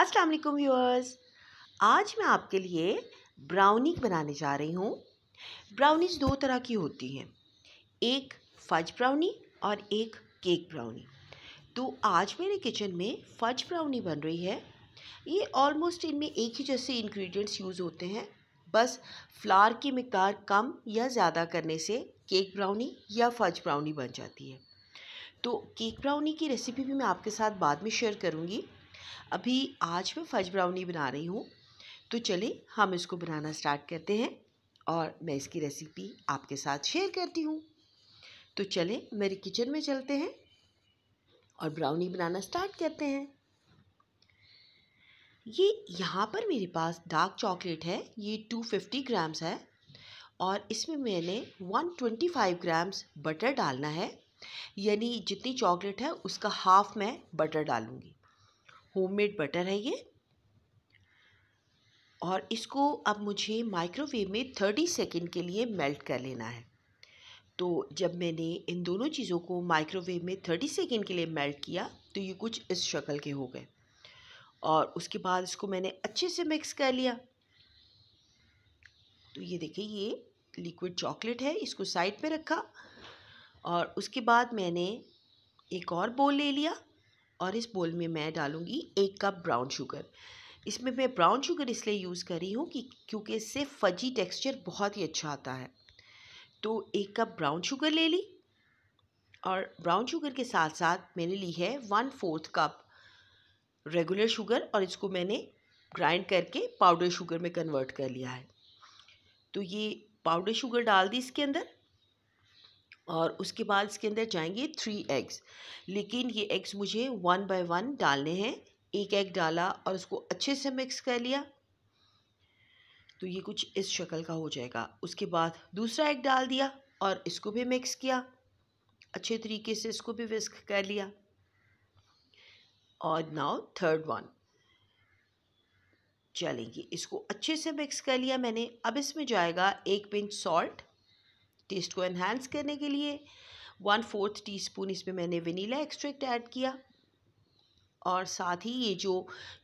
अस्सलाम वालेकुम व्यूअर्स आज मैं आपके लिए ब्राउनी बनाने जा रही हूँ ब्राउनीज दो तरह की होती हैं एक फज ब्राउनी और एक केक ब्राउनी तो आज मेरे किचन में फज ब्राउनी बन रही है ये ऑलमोस्ट इनमें एक ही जैसे इंग्रेडिएंट्स यूज़ होते हैं बस फ्लार की मकदार कम या ज़्यादा करने से केक ब्राउनी या फज ब्राउनी बन जाती है तो केक ब्राउनी की रेसिपी भी मैं आपके साथ बाद में शेयर करूँगी अभी आज मैं फज ब्राउनी बना रही हूँ तो चलिए हम इसको बनाना स्टार्ट करते हैं और मैं इसकी रेसिपी आपके साथ शेयर करती हूँ तो चलें मेरी किचन में चलते हैं और ब्राउनी बनाना स्टार्ट करते हैं ये यहाँ पर मेरे पास डार्क चॉकलेट है ये 250 ग्राम्स है और इसमें मैंने 125 ग्राम्स बटर डालना है यानी जितनी चॉकलेट है उसका हाफ मैं बटर डालूँगी होममेड बटर है ये और इसको अब मुझे माइक्रोवेव में थर्टी सेकेंड के लिए मेल्ट कर लेना है तो जब मैंने इन दोनों चीज़ों को माइक्रोवेव में थर्टी सेकेंड के लिए मेल्ट किया तो ये कुछ इस शक्ल के हो गए और उसके बाद इसको मैंने अच्छे से मिक्स कर लिया तो ये देखिए ये लिक्विड चॉकलेट है इसको साइड पे रखा और उसके बाद मैंने एक और बोल ले लिया और इस बोल में मैं डालूँगी एक कप ब्राउन शुगर इसमें मैं ब्राउन शुगर इसलिए यूज़ कर रही हूँ कि क्योंकि इससे फजी टेक्सचर बहुत ही अच्छा आता है तो एक कप ब्राउन शुगर ले ली और ब्राउन शुगर के साथ साथ मैंने ली है one fourth cup regular sugar और इसको मैंने ग्राइंड करके पाउडर शुगर में कन्वर्ट कर लिया है तो ये पाउडर शुगर डाल दी इसके अंदर और उसके बाद इसके अंदर जाएंगे थ्री एग्स लेकिन ये एग्स मुझे वन बाय वन डालने हैं एक एग डाला और उसको अच्छे से मिक्स कर लिया तो ये कुछ इस शक्ल का हो जाएगा उसके बाद दूसरा एग डाल दिया और इसको भी मिक्स किया अच्छे तरीके से इसको भी विस्क कर लिया और नाउ थर्ड वन चलेंगे इसको अच्छे से मिक्स कर लिया मैंने अब इसमें जाएगा एक पिंच सॉल्ट टेस्ट को एनहांस करने के लिए वन फोर्थ टीस्पून इसमें मैंने वनीला एक्सट्रैक्ट ऐड किया और साथ ही ये जो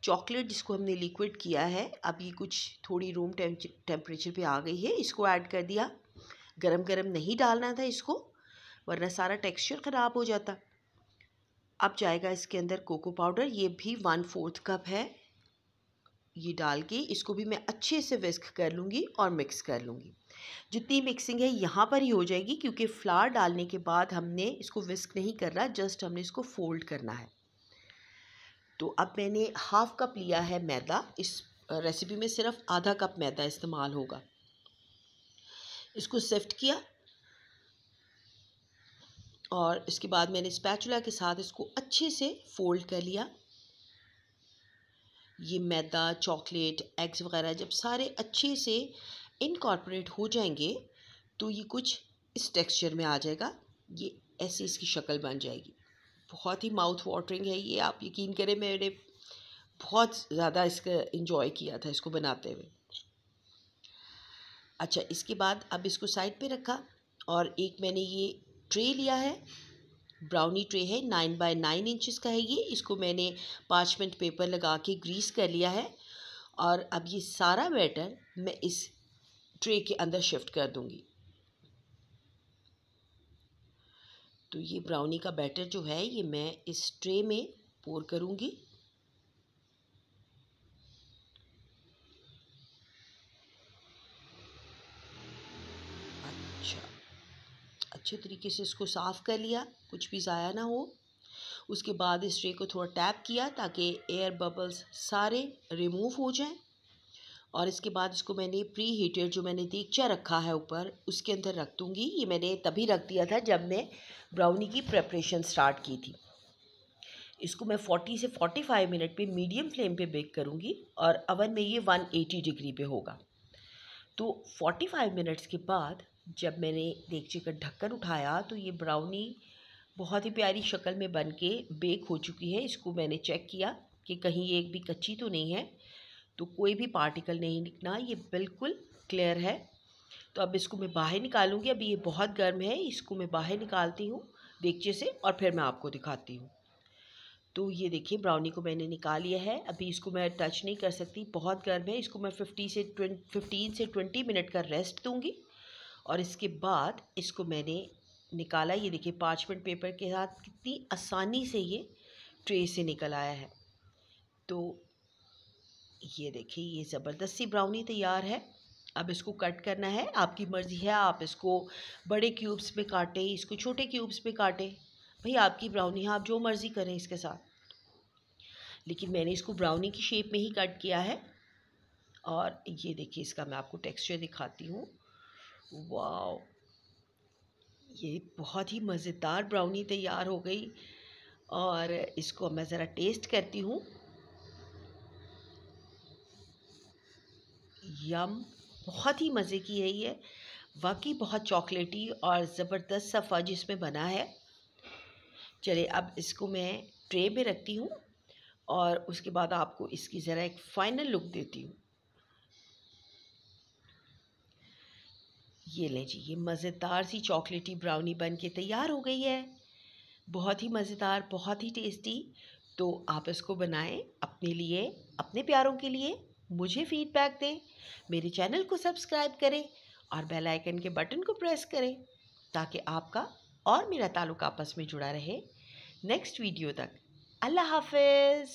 चॉकलेट जिसको हमने लिक्विड किया है अब ये कुछ थोड़ी रूम टेम्परेचर पे आ गई है इसको ऐड कर दिया गरम गरम नहीं डालना था इसको वरना सारा टेक्सचर ख़राब हो जाता अब जाएगा इसके अंदर कोको पाउडर ये भी वन फोर्थ कप है ये डाल के इसको भी मैं अच्छे से विस्क कर लूँगी और मिक्स कर लूँगी जितनी मिक्सिंग है यहाँ पर ही हो जाएगी क्योंकि फ्लावर डालने के बाद हमने इसको विस्क नहीं करना जस्ट हमने इसको फोल्ड करना है तो अब मैंने हाफ़ कप लिया है मैदा इस रेसिपी में सिर्फ आधा कप मैदा इस्तेमाल होगा इसको सिफ्ट किया और इसके बाद मैंने स्पैचुला के साथ इसको अच्छे से फोल्ड कर लिया ये मैदा चॉकलेट एग्स वगैरह जब सारे अच्छे से इनकॉर्पोरेट हो जाएंगे तो ये कुछ इस टेक्सचर में आ जाएगा ये ऐसे इसकी शक्ल बन जाएगी बहुत ही माउथ वाटरिंग है ये आप यकीन करें मैंने बहुत ज़्यादा इसका इंजॉय किया था इसको बनाते हुए अच्छा इसके बाद अब इसको साइड पे रखा और एक मैंने ये ट्रे लिया है ब्राउनी ट्रे है नाइन बाय नाइन इंचज़ का है ये इसको मैंने पाँच मिनट पेपर लगा के ग्रीस कर लिया है और अब ये सारा बैटर मैं इस ट्रे के अंदर शिफ्ट कर दूँगी तो ये ब्राउनी का बैटर जो है ये मैं इस ट्रे में पोर करूँगी अच्छे तरीके से इसको साफ़ कर लिया कुछ भी ज़ाया ना हो उसके बाद इस ट्रे को थोड़ा टैप किया ताकि एयर बबल्स सारे रिमूव हो जाएं और इसके बाद इसको मैंने प्री हीटर जो मैंने दीक्षा रखा है ऊपर उसके अंदर रख दूँगी ये मैंने तभी रख दिया था जब मैं ब्राउनी की प्रेपरेशन स्टार्ट की थी इसको मैं 40 से 45 मिनट पे मीडियम फ्लेम पे बेक करूँगी और अवन में ये 180 डिग्री पे होगा तो 45 मिनट्स के बाद जब मैंने देगची का ढक्कन उठाया तो ये ब्राउनी बहुत ही प्यारी शक्ल में बन के बेक हो चुकी है इसको मैंने चेक किया कि कहीं एक भी कच्ची तो नहीं है तो कोई भी पार्टिकल नहीं निकला ये बिल्कुल क्लियर है तो अब इसको मैं बाहर निकालूंगी अभी ये बहुत गर्म है इसको मैं बाहर निकालती हूँ देगचे से और फिर मैं आपको दिखाती हूँ तो ये देखिए ब्राउनी को मैंने निकाल लिया है अभी इसको मैं टच नहीं कर सकती बहुत गर्म है इसको मैं फिफ्टी से ट्वेंट फिफ्टीन से ट्वेंटी मिनट का रेस्ट दूँगी और इसके बाद इसको मैंने निकाला ये देखिए पार्चमेंट पेपर के साथ कितनी आसानी से ये ट्रे से निकल आया है तो ये देखिए ये ज़बरदस्ती ब्राउनी तैयार है अब इसको कट करना है आपकी मर्ज़ी है आप इसको बड़े क्यूब्स में काटें इसको छोटे क्यूब्स में काटें भाई आपकी ब्राउनी है आप जो मर्ज़ी करें इसके साथ लेकिन मैंने इसको ब्राउनी की शेप में ही कट किया है और ये देखिए इसका मैं आपको टेक्सचर दिखाती हूँ वाओ ये बहुत ही मज़ेदार ब्राउनी तैयार हो गई और इसको मैं ज़रा टेस्ट करती हूँ यम बहुत ही मज़े की है ये वाकई बहुत चॉकलेटी और ज़बरदस्त सा फज इसमें बना है चले अब इसको मैं ट्रे में रखती हूँ और उसके बाद आपको इसकी ज़रा एक फ़ाइनल लुक देती हूँ ये ले जी ये मज़ेदार सी चॉकलेटी ब्राउनी बन के तैयार हो गई है बहुत ही मज़ेदार बहुत ही टेस्टी तो आप इसको बनाएं अपने लिए अपने प्यारों के लिए मुझे फीडबैक दें मेरे चैनल को सब्सक्राइब करें और बेल आइकन के बटन को प्रेस करें ताकि आपका और मेरा ताल्लुक आपस में जुड़ा रहे नेक्स्ट वीडियो तक अल्लाह हाफिज़